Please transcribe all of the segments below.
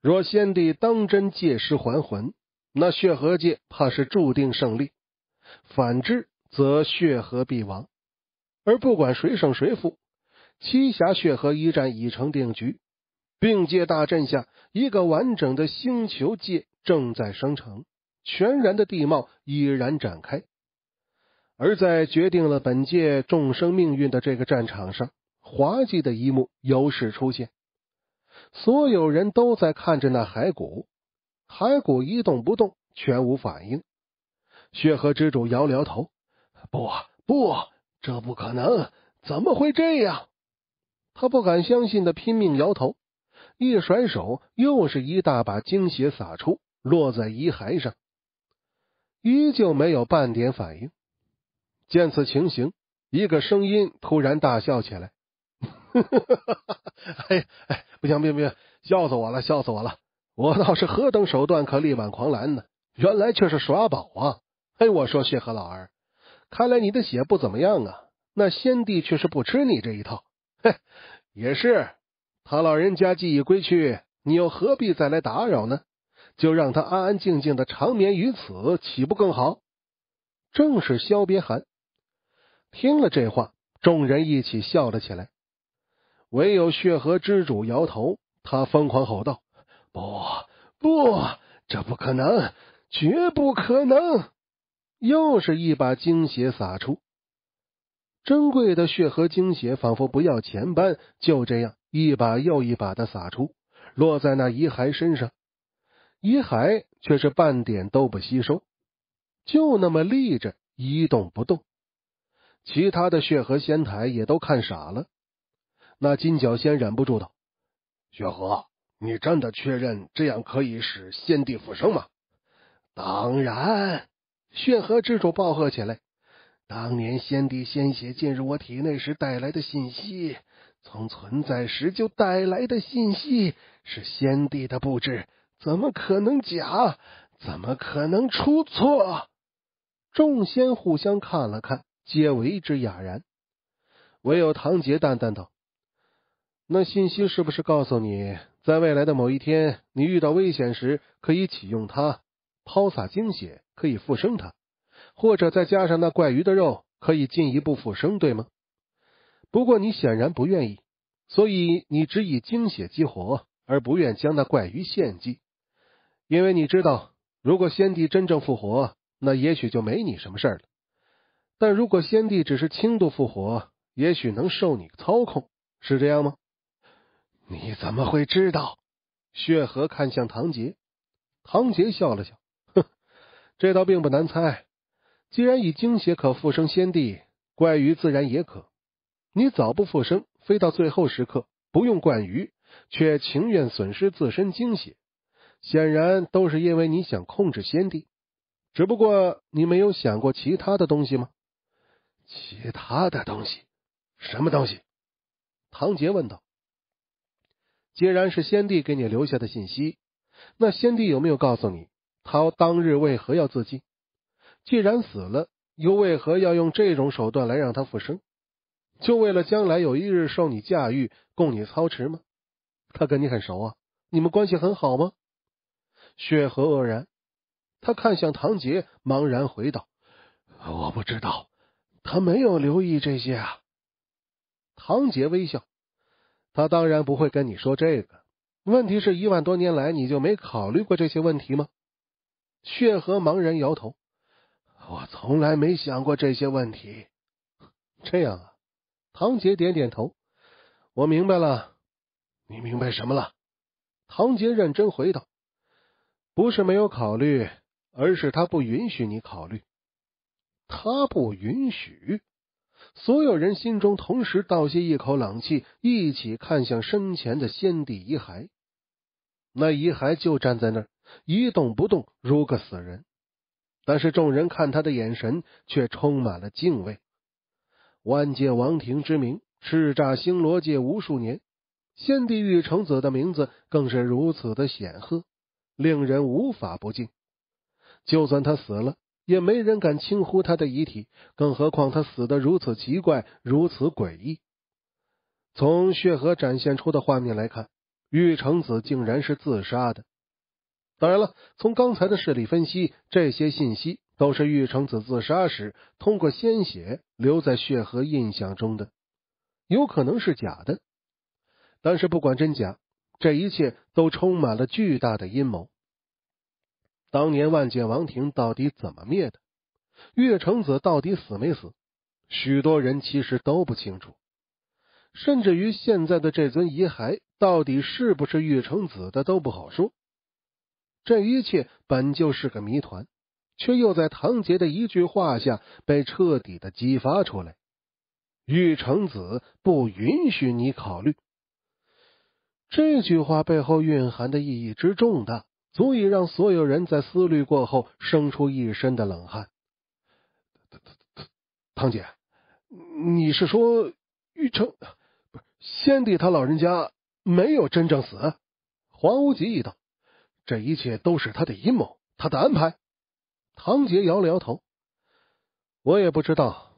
若先帝当真借尸还魂，那血河界怕是注定胜利；反之，则血河必亡。而不管谁胜谁负，七侠血河一战已成定局。并界大阵下一个完整的星球界正在生成，全然的地貌已然展开。而在决定了本届众生命运的这个战场上，滑稽的一幕由始出现。所有人都在看着那骸骨，骸骨一动不动，全无反应。血河之主摇摇头：“不不，这不可能！怎么会这样？”他不敢相信的拼命摇头，一甩手，又是一大把精血洒出，落在遗骸上，依旧没有半点反应。见此情形，一个声音突然大笑起来。哈哈哈！哈哎哎，不行不行，不行，笑死我了，笑死我了！我倒是何等手段，可力挽狂澜呢？原来却是耍宝啊！嘿，我说血河老儿，看来你的血不怎么样啊！那先帝却是不吃你这一套，嘿，也是他老人家既已归去，你又何必再来打扰呢？就让他安安静静的长眠于此，岂不更好？正是萧别寒。听了这话，众人一起笑了起来。唯有血河之主摇头，他疯狂吼道：“不不，这不可能，绝不可能！”又是一把精血洒出，珍贵的血河精血仿佛不要钱般，就这样一把又一把的洒出，落在那遗骸身上，遗骸却是半点都不吸收，就那么立着一动不动。其他的血河仙台也都看傻了。那金角仙忍不住道：“血河，你真的确认这样可以使先帝复生吗？”“当然！”血河之主暴喝起来。“当年先帝鲜血进入我体内时带来的信息，从存在时就带来的信息是先帝的布置，怎么可能假？怎么可能出错？”众仙互相看了看，皆为之哑然。唯有唐杰淡淡道。那信息是不是告诉你，在未来的某一天，你遇到危险时可以启用它，抛洒精血可以复生它，或者再加上那怪鱼的肉，可以进一步复生，对吗？不过你显然不愿意，所以你只以精血激活，而不愿将那怪鱼献祭，因为你知道，如果先帝真正复活，那也许就没你什么事儿了；但如果先帝只是轻度复活，也许能受你操控，是这样吗？你怎么会知道？血河看向唐杰，唐杰笑了笑，哼，这倒并不难猜。既然以精血可复生先帝，怪鱼自然也可。你早不复生，飞到最后时刻不用怪鱼，却情愿损失自身精血，显然都是因为你想控制先帝。只不过你没有想过其他的东西吗？其他的东西，什么东西？唐杰问道。既然是先帝给你留下的信息，那先帝有没有告诉你，他当日为何要自尽？既然死了，又为何要用这种手段来让他复生？就为了将来有一日受你驾驭，供你操持吗？他跟你很熟啊？你们关系很好吗？血河愕然，他看向唐杰，茫然回道：“我不知道，他没有留意这些啊。”唐杰微笑。他当然不会跟你说这个问题。是一万多年来，你就没考虑过这些问题吗？血河茫然摇头。我从来没想过这些问题。这样啊，唐杰点点头。我明白了。你明白什么了？唐杰认真回答，不是没有考虑，而是他不允许你考虑。他不允许。”所有人心中同时倒吸一口冷气，一起看向身前的先帝遗骸。那遗骸就站在那儿，一动不动，如个死人。但是众人看他的眼神却充满了敬畏。万界王庭之名，叱咤星罗界无数年。先帝玉成子的名字更是如此的显赫，令人无法不敬。就算他死了。也没人敢轻忽他的遗体，更何况他死的如此奇怪，如此诡异。从血河展现出的画面来看，玉成子竟然是自杀的。当然了，从刚才的事例分析，这些信息都是玉成子自杀时通过鲜血留在血河印象中的，有可能是假的。但是不管真假，这一切都充满了巨大的阴谋。当年万界王庭到底怎么灭的？岳成子到底死没死？许多人其实都不清楚，甚至于现在的这尊遗骸到底是不是岳成子的都不好说。这一切本就是个谜团，却又在唐杰的一句话下被彻底的激发出来。玉成子不允许你考虑，这句话背后蕴含的意义之重大。足以让所有人在思虑过后生出一身的冷汗。唐姐，你是说玉成不是先帝他老人家没有真正死？黄无极一道，这一切都是他的阴谋，他的安排。唐杰摇了摇头，我也不知道，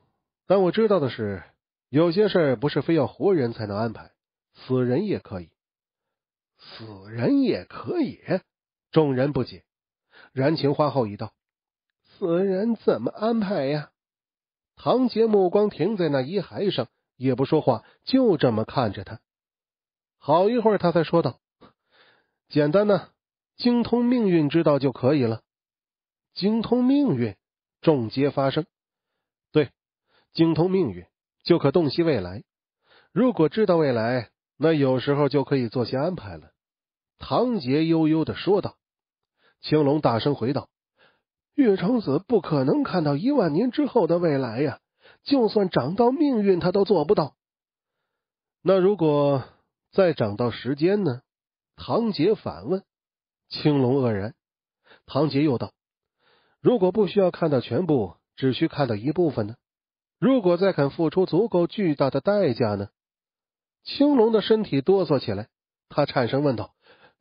但我知道的是，有些事不是非要活人才能安排，死人也可以，死人也可以。众人不解，然情花后一道：“死人怎么安排呀？”唐杰目光停在那遗骸上，也不说话，就这么看着他。好一会儿，他才说道：“简单呢，精通命运之道就可以了。精通命运，众皆发声。对，精通命运就可洞悉未来。如果知道未来，那有时候就可以做些安排了。”唐杰悠悠的说道。青龙大声回道：“玉成子不可能看到一万年之后的未来呀！就算长到命运，他都做不到。那如果再长到时间呢？”唐杰反问。青龙愕然。唐杰又道：“如果不需要看到全部，只需看到一部分呢？如果再肯付出足够巨大的代价呢？”青龙的身体哆嗦起来，他颤声问道：“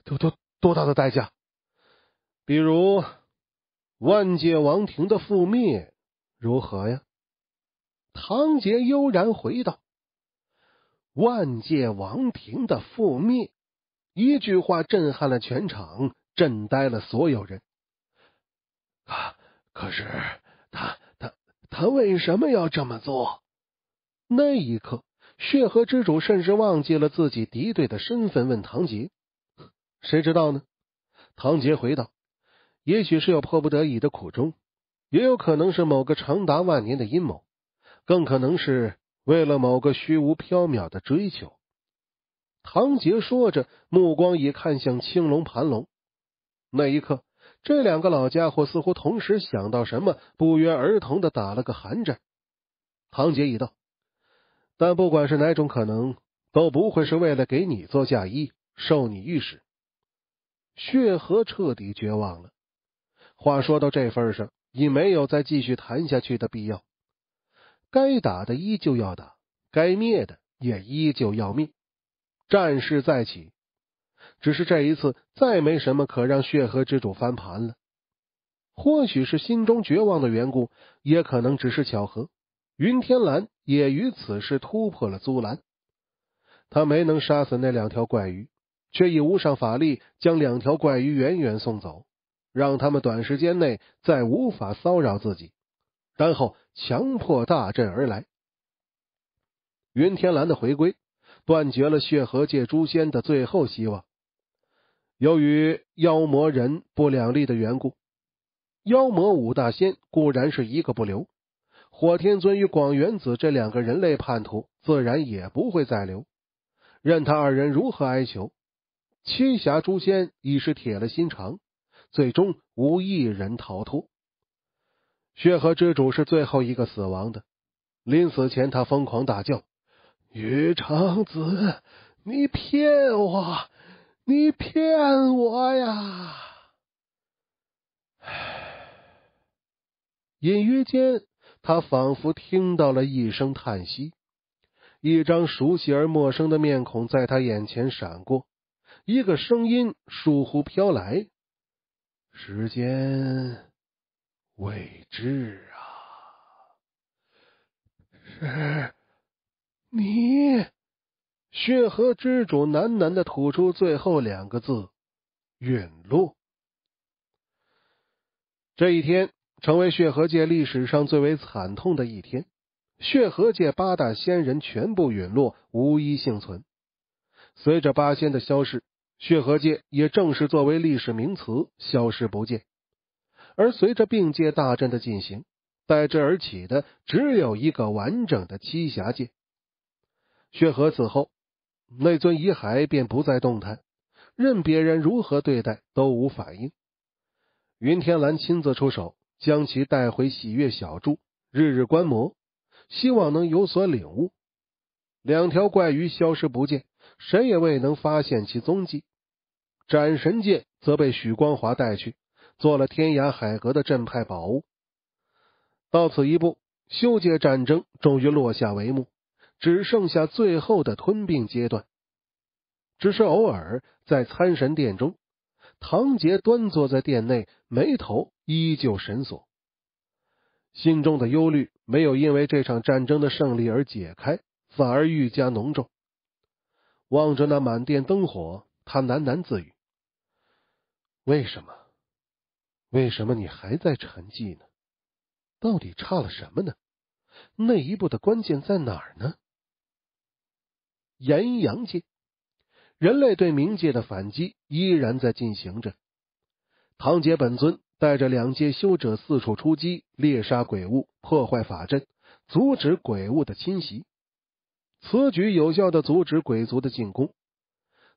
多多多大的代价？”比如，万界王庭的覆灭如何呀？唐杰悠然回道：“万界王庭的覆灭，一句话震撼了全场，震呆了所有人。”可可是，他他他为什么要这么做？那一刻，血河之主甚至忘记了自己敌对的身份，问唐杰：“谁知道呢？”唐杰回道。也许是有迫不得已的苦衷，也有可能是某个长达万年的阴谋，更可能是为了某个虚无缥缈的追求。唐杰说着，目光已看向青龙盘龙。那一刻，这两个老家伙似乎同时想到什么，不约而同的打了个寒战。唐杰已道：“但不管是哪种可能，都不会是为了给你做嫁衣，受你御使。”血河彻底绝望了。话说到这份上，已没有再继续谈下去的必要。该打的依旧要打，该灭的也依旧要灭。战事再起，只是这一次再没什么可让血河之主翻盘了。或许是心中绝望的缘故，也可能只是巧合，云天蓝也于此事突破了。苏兰，他没能杀死那两条怪鱼，却以无上法力将两条怪鱼远远送走。让他们短时间内再无法骚扰自己，然后强迫大阵而来。云天澜的回归，断绝了血河界诛仙的最后希望。由于妖魔人不两立的缘故，妖魔五大仙固然是一个不留，火天尊与广元子这两个人类叛徒，自然也不会再留。任他二人如何哀求，七侠诛仙已是铁了心肠。最终无一人逃脱。血河之主是最后一个死亡的。临死前，他疯狂大叫：“于长子，你骗我，你骗我呀！”唉，隐约间，他仿佛听到了一声叹息。一张熟悉而陌生的面孔在他眼前闪过，一个声音倏忽飘来。时间未知啊！是你，血河之主喃喃的吐出最后两个字：陨落。这一天成为血河界历史上最为惨痛的一天，血河界八大仙人全部陨落，无一幸存。随着八仙的消逝。血河界也正是作为历史名词消失不见，而随着并界大战的进行，代之而起的只有一个完整的栖霞界。血河死后，那尊遗骸便不再动弹，任别人如何对待都无反应。云天兰亲自出手，将其带回喜悦小筑，日日观摩，希望能有所领悟。两条怪鱼消失不见。谁也未能发现其踪迹，斩神剑则被许光华带去，做了天涯海阁的镇派宝物。到此一步，修界战争终于落下帷幕，只剩下最后的吞并阶段。只是偶尔在参神殿中，唐杰端坐在殿内，眉头依旧神锁，心中的忧虑没有因为这场战争的胜利而解开，反而愈加浓重。望着那满店灯火，他喃喃自语：“为什么？为什么你还在沉寂呢？到底差了什么呢？那一步的关键在哪儿呢？”炎阳界，人类对冥界的反击依然在进行着。唐杰本尊带着两界修者四处出击，猎杀鬼物，破坏法阵，阻止鬼物的侵袭。此举有效的阻止鬼族的进攻。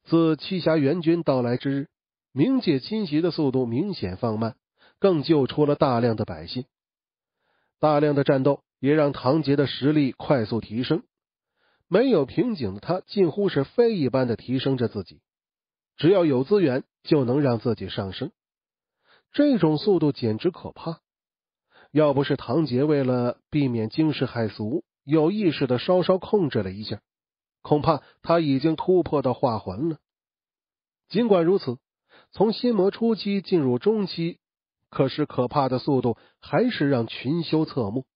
自七侠援军到来之日，冥界侵袭的速度明显放慢，更救出了大量的百姓。大量的战斗也让唐杰的实力快速提升，没有瓶颈的他近乎是飞一般的提升着自己。只要有资源，就能让自己上升。这种速度简直可怕。要不是唐杰为了避免惊世骇俗。有意识的稍稍控制了一下，恐怕他已经突破到化魂了。尽管如此，从心魔初期进入中期，可是可怕的速度还是让群修侧目。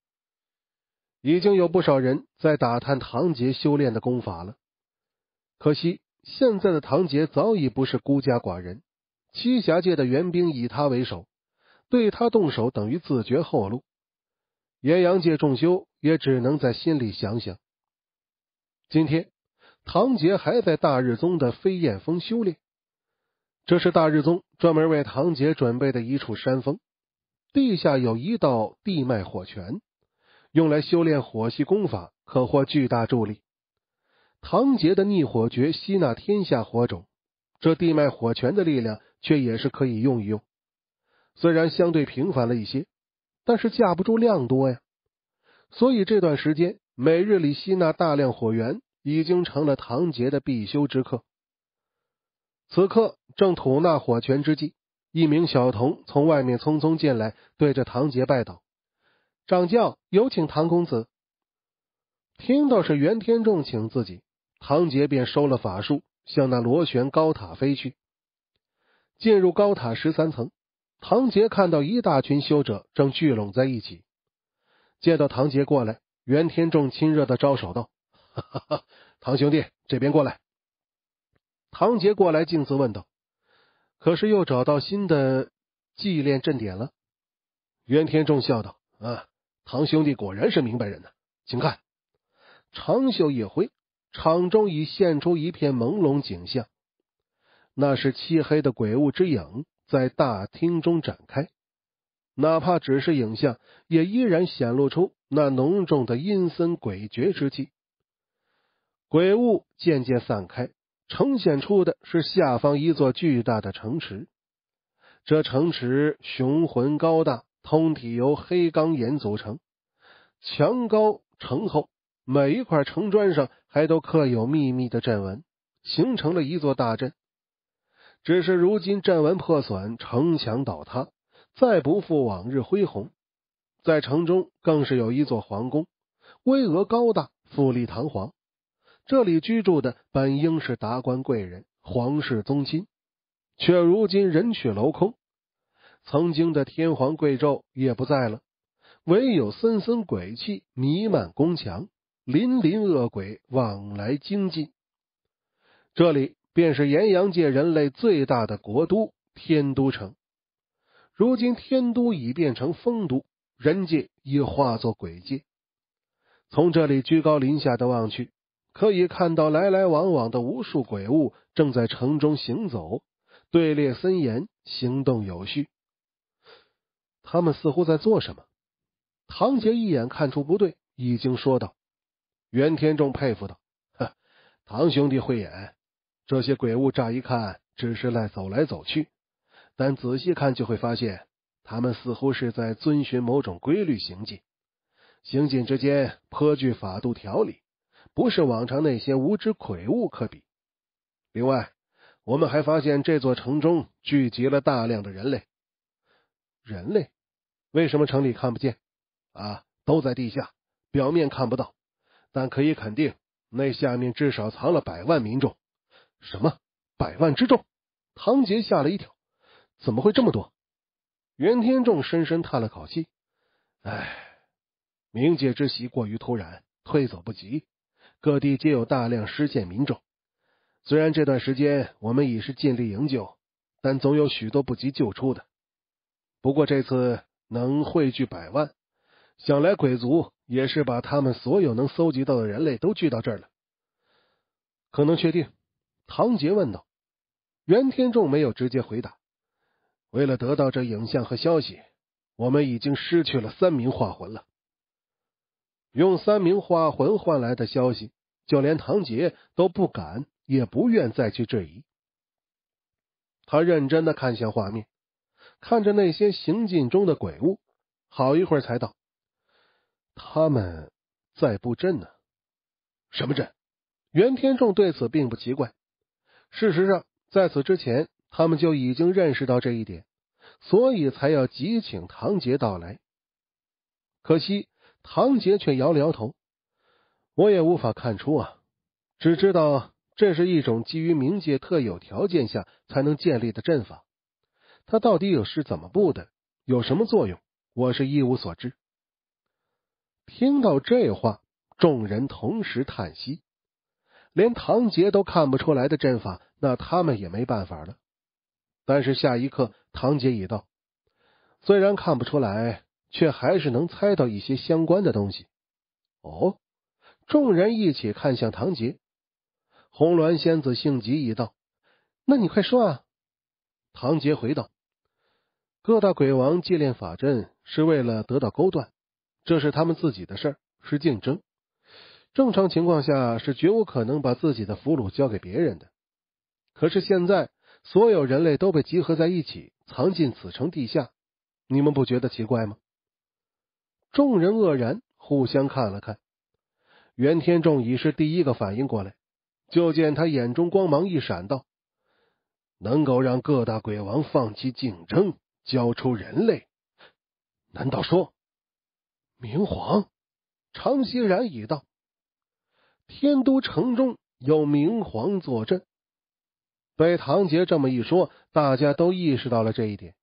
已经有不少人在打探唐杰修炼的功法了。可惜现在的唐杰早已不是孤家寡人，七侠界的援兵以他为首，对他动手等于自绝后路。元阳界众修。也只能在心里想想。今天，唐杰还在大日宗的飞燕峰修炼，这是大日宗专门为唐杰准备的一处山峰，地下有一道地脉火泉，用来修炼火系功法，可获巨大助力。唐杰的逆火诀吸纳天下火种，这地脉火泉的力量却也是可以用一用。虽然相对平凡了一些，但是架不住量多呀。所以这段时间，每日里吸纳大量火源，已经成了唐杰的必修之课。此刻正吐纳火泉之际，一名小童从外面匆匆进来，对着唐杰拜道：“掌教有请唐公子。”听到是袁天仲请自己，唐杰便收了法术，向那螺旋高塔飞去。进入高塔十三层，唐杰看到一大群修者正聚拢在一起。见到唐杰过来，袁天仲亲热的招手道：“哈哈哈，唐兄弟，这边过来。”唐杰过来径自问道：“可是又找到新的祭炼阵点了？”袁天仲笑道：“啊，唐兄弟果然是明白人呐，请看，长袖一挥，场中已现出一片朦胧景象，那是漆黑的鬼雾之影在大厅中展开。”哪怕只是影像，也依然显露出那浓重的阴森诡谲之气。鬼雾渐渐散开，呈现出的是下方一座巨大的城池。这城池雄浑高大，通体由黑钢岩组成，墙高城厚，每一块城砖上还都刻有秘密的阵纹，形成了一座大阵。只是如今阵纹破损，城墙倒塌。再不复往日恢宏，在城中更是有一座皇宫，巍峨高大，富丽堂皇。这里居住的本应是达官贵人、皇室宗亲，却如今人去楼空。曾经的天皇贵胄也不在了，唯有森森鬼气弥漫宫墙，林林恶鬼往来经济。这里便是炎阳界人类最大的国都——天都城。如今天都已变成酆都，人界已化作鬼界。从这里居高临下的望去，可以看到来来往往的无数鬼物正在城中行走，队列森严，行动有序。他们似乎在做什么？唐杰一眼看出不对，已经说道：“袁天仲，佩服道，呵，唐兄弟慧眼。这些鬼物乍一看只是在走来走去。”但仔细看就会发现，他们似乎是在遵循某种规律行进，行进之间颇具法度条理，不是往常那些无知鬼物可比。另外，我们还发现这座城中聚集了大量的人类。人类？为什么城里看不见？啊，都在地下，表面看不到，但可以肯定，那下面至少藏了百万民众。什么？百万之众？唐杰吓了一跳。怎么会这么多？袁天仲深深叹了口气：“哎，冥界之袭过于突然，退走不及，各地皆有大量失陷民众。虽然这段时间我们已是尽力营救，但总有许多不及救出的。不过这次能汇聚百万，想来鬼族也是把他们所有能搜集到的人类都聚到这儿了。可能确定？”唐杰问道。袁天仲没有直接回答。为了得到这影像和消息，我们已经失去了三名画魂了。用三名画魂换来的消息，就连唐杰都不敢也不愿再去质疑。他认真的看向画面，看着那些行进中的鬼物，好一会儿才道：“他们在布阵呢。”什么阵？袁天仲对此并不奇怪。事实上，在此之前。他们就已经认识到这一点，所以才要急请唐杰到来。可惜唐杰却摇了摇头：“我也无法看出啊，只知道这是一种基于冥界特有条件下才能建立的阵法。他到底有是怎么布的？有什么作用？我是一无所知。”听到这话，众人同时叹息。连唐杰都看不出来的阵法，那他们也没办法了。但是下一刻，唐杰已到，虽然看不出来，却还是能猜到一些相关的东西。哦，众人一起看向唐杰。红鸾仙子性急已到，那你快说啊！唐杰回道：“各大鬼王祭炼法阵是为了得到勾断，这是他们自己的事儿，是竞争。正常情况下是绝无可能把自己的俘虏交给别人的。可是现在……”所有人类都被集合在一起，藏进此城地下。你们不觉得奇怪吗？众人愕然，互相看了看。袁天仲已是第一个反应过来，就见他眼中光芒一闪，道：“能够让各大鬼王放弃竞争，交出人类，难道说明皇常熙然已到天都城中有明皇坐镇？”被唐杰这么一说，大家都意识到了这一点，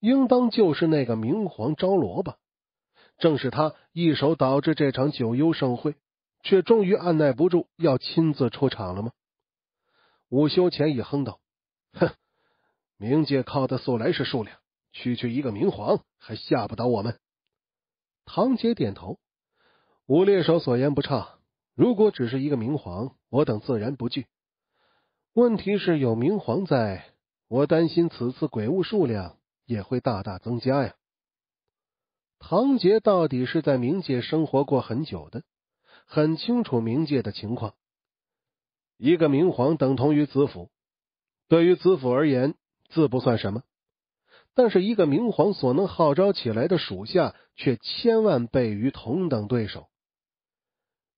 应当就是那个明皇招罗吧？正是他一手导致这场九幽盛会，却终于按耐不住要亲自出场了吗？午休前一哼道：“哼，冥界靠的素来是数量，区区一个明皇还吓不倒我们。”唐杰点头，五猎手所言不差。如果只是一个明皇，我等自然不惧。问题是有明皇在，我担心此次鬼物数量也会大大增加呀。唐杰到底是在冥界生活过很久的，很清楚冥界的情况。一个明皇等同于子府，对于子府而言，自不算什么；但是一个明皇所能号召起来的属下，却千万倍于同等对手。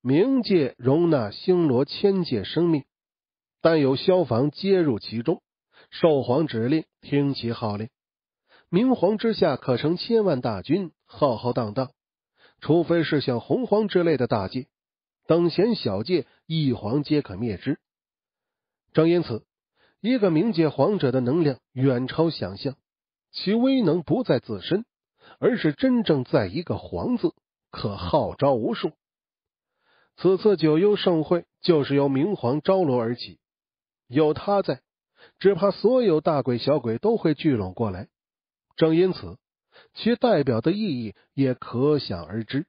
冥界容纳星罗千界生命。但有消防接入其中，受皇指令，听其号令。明皇之下可成千万大军，浩浩荡荡。除非是像洪荒之类的大界，等闲小界一皇皆可灭之。正因此，一个冥界皇者的能量远超想象，其威能不在自身，而是真正在一个“皇”字，可号召无数。此次九幽盛会，就是由明皇招罗而起。有他在，只怕所有大鬼小鬼都会聚拢过来。正因此，其代表的意义也可想而知。